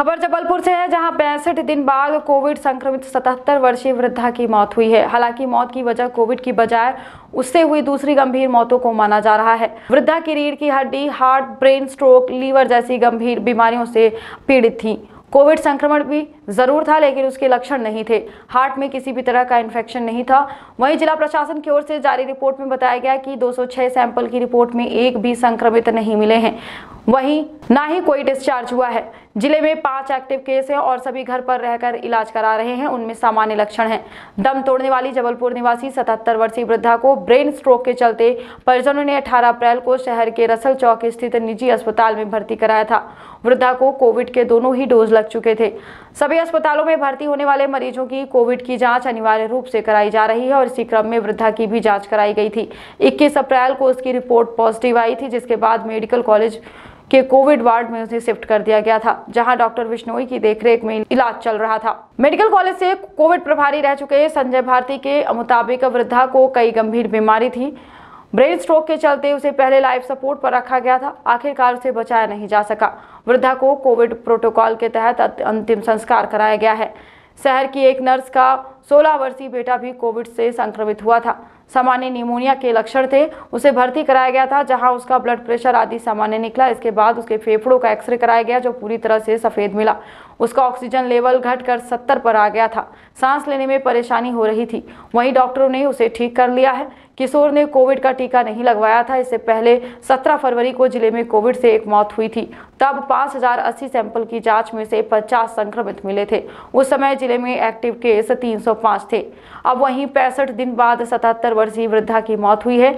खबर जबलपुर से है जहां पैंसठ दिन बाद कोविड संक्रमित 77 वर्षीय वृद्धा की मौत हुई है हालांकि मौत की वजह कोविड की बजाय उससे हुई दूसरी गंभीर मौतों को माना जा रहा है वृद्धा की रीढ़ की हड्डी हार्ट ब्रेन स्ट्रोक लीवर जैसी गंभीर बीमारियों से पीड़ित थी कोविड संक्रमण भी जरूर था लेकिन उसके लक्षण नहीं थे हार्ट में किसी भी तरह का इन्फेक्शन नहीं था वहीं जिला प्रशासन की ओर से जारी रिपोर्ट में बताया गया कि 206 सैंपल की रिपोर्ट में एक भी संक्रमित नहीं मिले हैं वहीं ना ही कोई डिस्चार्ज हुआ है जिले में पांच एक्टिव केस हैं और सभी घर पर रहकर इलाज करा रहे हैं उनमें सामान्य लक्षण हैं दम तोड़ने वाली जबलपुर निवासी 77 वर्षीय वृद्धा को ब्रेन स्ट्रोक के चलते परिजनों ने 18 अप्रैल को शहर के रसल चौक स्थित निजी अस्पताल में भर्ती कराया था वृद्धा को कोविड के दोनों ही डोज लग चुके थे सभी अस्पतालों में भर्ती होने वाले मरीजों की कोविड की जाँच अनिवार्य रूप से कराई जा रही है और इसी क्रम में वृद्धा की भी जाँच कराई गई थी इक्कीस अप्रैल को उसकी रिपोर्ट पॉजिटिव आई थी जिसके बाद मेडिकल कॉलेज के कोविड वार्ड में उसे शिफ्ट कर दिया गया था जहां डॉक्टर विश्नोई की देखरेख में इलाज चल रहा था मेडिकल कॉलेज से कोविड प्रभारी रह चुके संजय भारती के मुताबिक वृद्धा को कई गंभीर बीमारी थी ब्रेन स्ट्रोक के चलते उसे पहले लाइफ सपोर्ट पर रखा गया था आखिरकार उसे बचाया नहीं जा सका वृद्धा को कोविड प्रोटोकॉल के तहत अंतिम संस्कार कराया गया है शहर की एक नर्स का 16 वर्षीय बेटा भी कोविड से संक्रमित हुआ था सामान्य निमोनिया के लक्षण थे उसे भर्ती कराया गया था जहां उसका ब्लड प्रेशर आदि सामान्य निकला इसके बाद उसके फेफड़ों का एक्सरे कराया गया जो पूरी तरह से सफ़ेद मिला उसका ऑक्सीजन लेवल घटकर 70 पर आ गया था सांस लेने में परेशानी हो रही थी वहीं डॉक्टरों ने उसे ठीक कर लिया है किशोर ने कोविड का टीका नहीं लगवाया था इससे पहले 17 फरवरी को जिले में कोविड से एक मौत हुई थी तब 5,080 सैंपल की जांच में से 50 संक्रमित मिले थे उस समय जिले में एक्टिव केस 305 थे अब वहीं पैंसठ दिन बाद सतहत्तर वर्षीय वृद्धा की मौत हुई है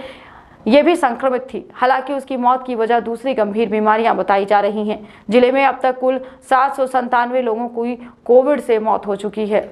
ये भी संक्रमित थी हालांकि उसकी मौत की वजह दूसरी गंभीर बीमारियां बताई जा रही हैं जिले में अब तक कुल सात लोगों की कोविड से मौत हो चुकी है